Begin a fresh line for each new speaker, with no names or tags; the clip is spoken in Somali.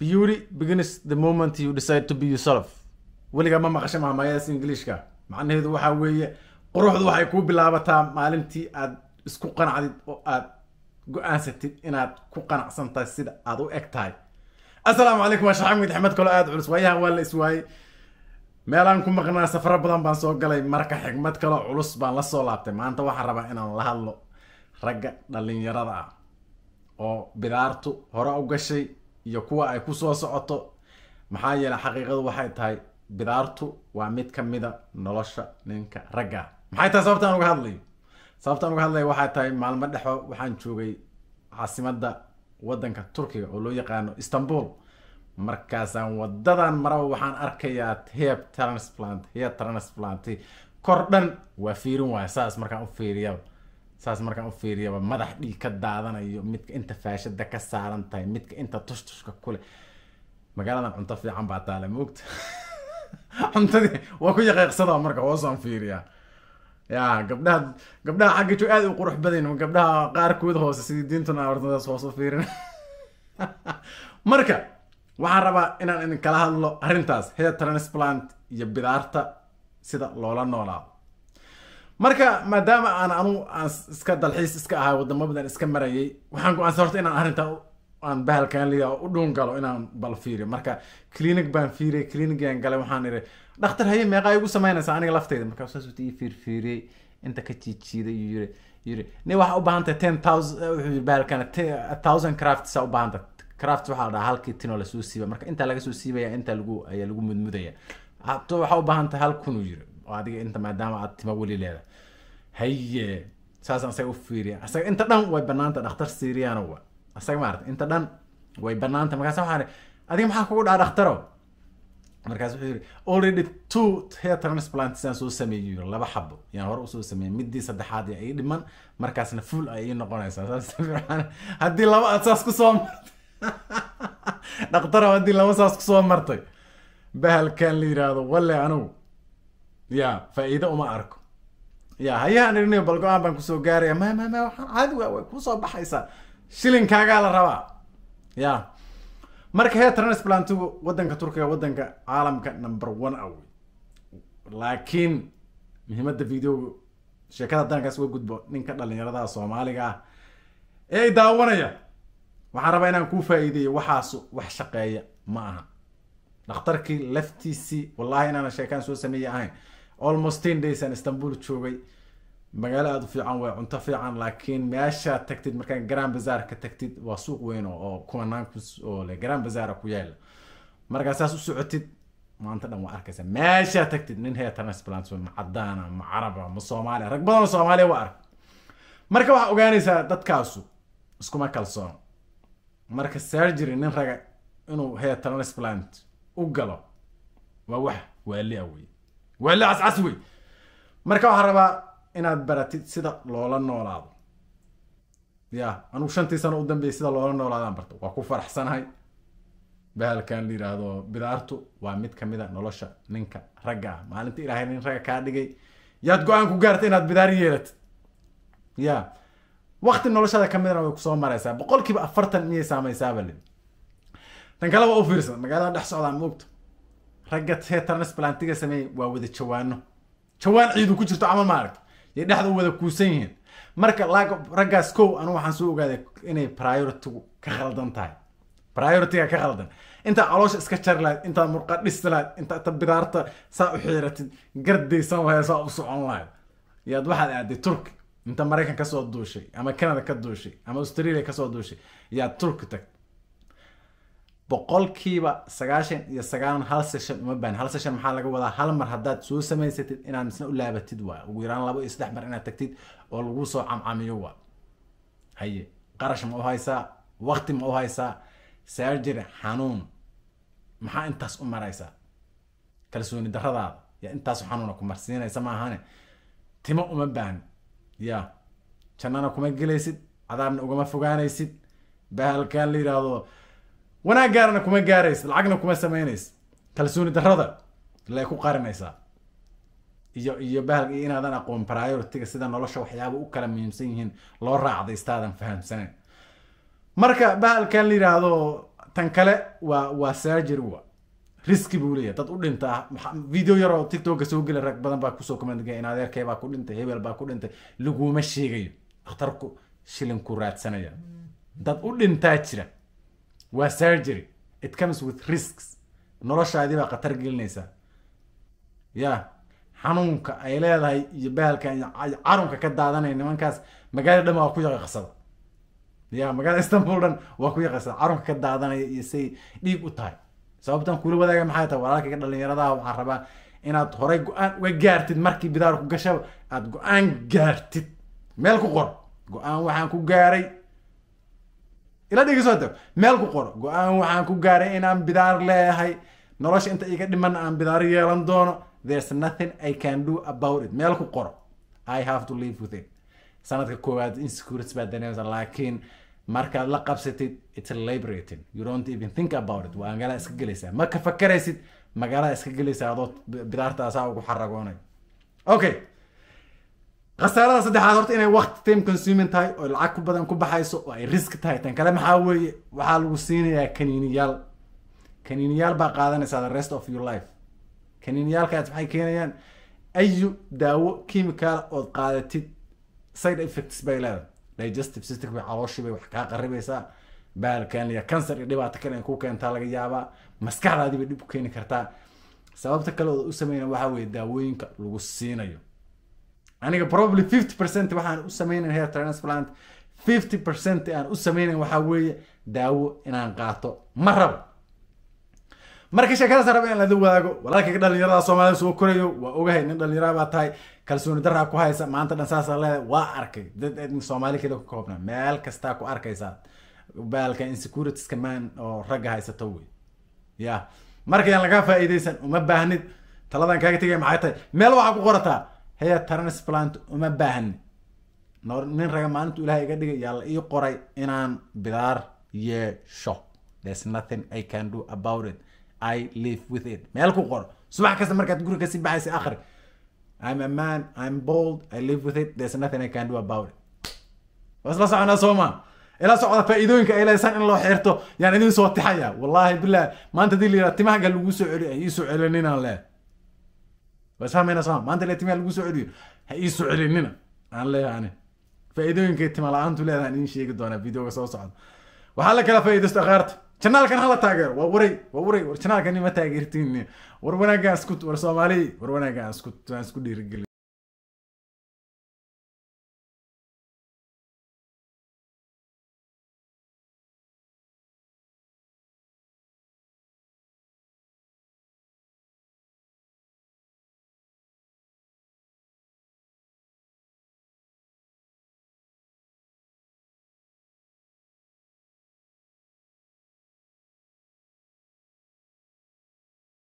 beauty begins the moment you decide to be yourself weligaa ma maqasha mahmaayadaas ingiliishka macnaheedu waxaa weeye quruxdu waxay kuu bilaabataa maalintii aad isku qanacdid oo aad go-aansatid inaad ku qanacsantahay sida aad u eg tahay assalaamu calaykum waa shaxamid axmed kaloo aada culus waayahan waa la iswaayey meelaan ku maqnaa safaro badan baan soo galay marka xigmad kaloo culus baan la soo laabtay maanta waxaan rabaa inaan la hadlo ragga dhallinyarada ah oo bidaartu hore u gashay iyo kuwa ay kusoo socoto maxaa yeeley xaqiiqadu waxay tahay bidaartu waa mid ka mida nolosha ninka ragga maxay tahay sababtaan uga hadlayo sababtaan uga hadlaya waxay tahay maalmo dhexo waxaan joogay caasimadda waddanka turkiga oo loo yaqaano istanbul markaasaan waddadan maraba waxaan arkayaa heeb transplant heer transplant kor dhan waa fiirin waaya saas markaan u fiiriyaba saas markaan u fiiriyaba madax dhiig ka daadanayo midka inta faashada ka saaran tahay midka inta tushtushka kuleh magaaladan cunto fiican baa taale moogta cuntadii waa ku yaqiiqsadaa marka hoosaan fiiriyaa ya gabdhaha gabdhaha xagga jo aad u qurux badayn gabdhaha qaarkood hoose sidii diintuna awartadaas hoos u fiirin marka waxaan rabaa inaan idin kala hadlo arrintaas heeda transplant iyo bidaarta sida loola noolaado marka maadaama aan anu aan iska dalxiis iska ahay wadamo badan iska marayay waxaan go-aansan horta inaan arrintaa aan bahalkan liya u dhuun galo inaan bal fiiriyo marka clinic baan fiiriyay clinicyaan galay waxaan idhi dhakhtar haye meeqaa igu samaynaysaa aniga lafteyda markaasaasu tii fiirfiiriyey inta ka jiijiiday iyuu yiri yiri ni waxaa u baahan ten thousand wuxuu yiri bahalkan thousand crafts u baahan craft waxaa la dhahaa halkii tinoo lasoo siiba marka intaa laga soo siibaya intaa lagu ayaa lagu mudmudaya waxaa u baahan hal kun yiri oo adiga inta maadaama aad tima weli leeda haye saas asaga u fiiriya asaga inta dhan way banaanta dhakhtar siiriyaan wa asaga maarata inta dhan way banaanta markaasa waxaan adiga maxaa kugu dhaa dhakhtaro markaas wuxuu yiri already two hair transplants soo sameeyey laba xabo yaan hore usoo sameeyey midii saddexaad ee ii dhiman markaasna full ay ii noqonaysaa haddii laba aad saas kusoo martay dhakhtarow haddii laba saas kusoo martay bahalkan la yidhaahdo wale anugu ya faa-iido uma arko ya hayahan irni bal go-aan baan kusoo gaaraya ma ma ma waxaan caadiga way kusoo baxaysaa shilinkaagaa la rabaa ya marka heer transplantigu waddanka turkiga waddanka caalamka number one a wey laakiin muhiimada videoga sheekada haddaan kaas uga gudbo ninka dhalinyaradaha soomaaliga ah ee ay daawanaya waxaan rabaa inaan kuu faa-iideeyo waxaasu wax shaqeeya ma aha dhakhtarkii laftiisii wallahi inaana sheekaan soo sameeye ahayn almost ten days aan istanbul joogay magaalo aada u fiican waa cunto fiican laakiin meeshaad tagtid markaa grand bazaar ka tagtid waa suuq weyn oo kumanaan oo le grand bazaara ku yaala markaa saas u socotid maanta dhan waa arkaysa meeshaa tagtid nin heer transplant ma cadaana ma caraba ma soomaaliya rag badan soomaaliya waa ark marka waxaa ogaanaysaa dadkaasu iskuma kalsoono marka surgery nin raga inuu heer transplant u galo waa wax waalia wey waala cascas wey marka waxaa rabaa inaad baratid sida loola noolaado ya anugu shantii sano u dambeeyay sida loola noolaadaan barto waa ku faraxsanahay bahalkan la yidhaahdo bidaartu waa mid ka mida nolosha ninka ragga ah maalinta ilaahay nin ragga kaa dhigay yaad go-aan ku gaarta inaad bidaar yeelatid ya wakti noloshada kamidana way kusoo mareysaa boqolkiiba afartan miyay saameysaaba le tan kale waa u fiirsan magaalada dhex socdaa moogta ragga teetarna sbalantiga sameey waa wada jawaano jawaan ciidu ku jirto camal maaragta yay dhexda u wada kuusan yihiin marka raggaas kow anu waxaan soo ogaaday inay prioritigu ka khaldan tahay prioritiga ka khaldan intaa caloosha iska jari lahayd intaa murqa dhisi lahayd intaa tabiraarta saa u xiiratid gardaysan wahay saa u socon lahayd yaad waxaad aaday turki inta maraykan kasoo duushay ama canada ka duushay ama australia kasoo duushay yaad turki tagtay boqolkiiba sagaashan iyo sagaal hal session uma baahin hal session maxaa laga wadaa hal mar haddaad soo samaysatid inaad misna u laabatid waa ugu yaraan labo iyo saddex mar inaad tagtid oo lagu soo camcamiyo waa haye qarash ma u haysaa waqti ma u haysaa surgery xanuun maxaa intaas u maraysaa kalsooni daradaada ya intaasu xanuuna ku marsiinaysa ma ahane timo uma baahni ya jannana kuma gelaysid cadaabna ugama fogaanaysid bahalkan la yidhaahdo wanaag gaarana kuma gaaraysa lacagna kuma samaynaysa kalsooni darada la ku qarinaysaa iyo iyo bahal inaadan aqoon prioritiga sida nolosha waxyaaba u kala muhiimsan yihiin loo raacday istaadan fahamsanayn marka bahalkan la yidhaahdo tan kale waa waa surgery wa riski buu leeyahay dad u dhintaa video yaroo tiktoka soo gela rag badan baa kusoo commentgaya in adeerkay baa ku dhintay hebel baa ku dhintay laguma sheegayo dhakhtarku shilinku raadsanaya dad u dhintaa jira waa surgery it comes with risks noloshaadii baa khatar gelinaysaa ya xanuunka ay leedahay iyo bahalkan ay carunka ka daadanaya nimankaas magaalada dhan waa ku yaqaqsada ya magaalada istanbul dhan waa ku yaqaqsada carunka ka daadanaya iyo say dhiig u tahay sababtan kula wadaaga maxay tahay walaalkayga dhallinyaradaha waxaan rabaa inaad horay go-aan uga gaartid markii bidaar ku gashaba aad go-aan gaartid meel ku qor go-aan waxaan ku gaaray ila dhegeysota meel ku qoro go-aan waxaan ku gaaray inaan bidaar leeyahay nolosha inta iga dhiman aan bidaar yeelan doono there's nothing i can do about it meel ku qoro i have to live with it sanadka koowaad insecurities baa daneesa laakiin markaad la qabsatid it's liberating you don't even think about it waa magaalada iska gelaysaa marka fakaraysid magaalada iska gelaysaa adoo bidaartaasaa ugu xaragoonay okay khasaarada saddexaad horta inay waqti time consuming tahay oo lacag ku badan ku baxayso oo ay risk tahay tan kale maxaa weeye waxaa lagu siinayaa kaniiniyaal kaniiniyaal baa qaadanaysaa the rest of your life kaniiniyaalkaas maxay keenayaan ayu daawo chemical ood qaadatid side effects bay leedahay digestive system bay calooshii bay wax kaa qaribaysaa baalkan iyo cancer iyo dhibaato kale ay ku keentaa laga yaabaa maskaxdaadii bay dhib ku keeni kartaa sababta kale ooda u sameynaya waxaa weeye daawooyinka lagu siinayo aniga probably fifty percent waxaan u sameynan hair transplant fifty percent aan u sameynan waxaa weeye daawo inaan qaato ma rabo marka sheekadaasa raba in lada wadaago walaalkayga dhalinyarada soomaalida soo korayo waa ogahay nin dhalinyara tahay kalsooni daraa ku haysa maanta dhan saasaa leedahay waa arkay dad edni soomaali keda ku koobnaa meel kastaa ku arkaysaa baalka insecuritiska man oo ragga haysata wey ya markayaan lagaa faa'iidaysan uma baahnid taladan kaaga tegaya maxay tahay meel waxaa ku qorataa haya transplant uma baahni nin raga maalintu ilahay iga dhigay yaa ii qoray inaan bidaar yeesho there's nothing i can do about it i live with it meel ku qoro subax kasta markaad guri kasii baxaysa akhri i'm a man i'm bold i live with it there's nothing i can do about it waa isla soconaa sooma ila socda faa'iidooyinka ay leesan in loo xeerto yaan idin soo tixaya wallaahi billah maanta dii la yidhaha timaha lagu soo celiya ii soo celinaynan leehay waisfahmaynaa maanta ilaa timaa lagu soo celiyo ha ii soo celinina aan leeyahan faa'iidooyinka tima la-aantu leedaha in sheegi doona videoga soo socda waxaa la kala faa faa'iidaysto akhaarta janaalkan hala taageero waa waray waa waray war janaalkan ima taageertiin war wanaaggaan isku war soomaali war wanaaggaan isku aan isku dhiirigelin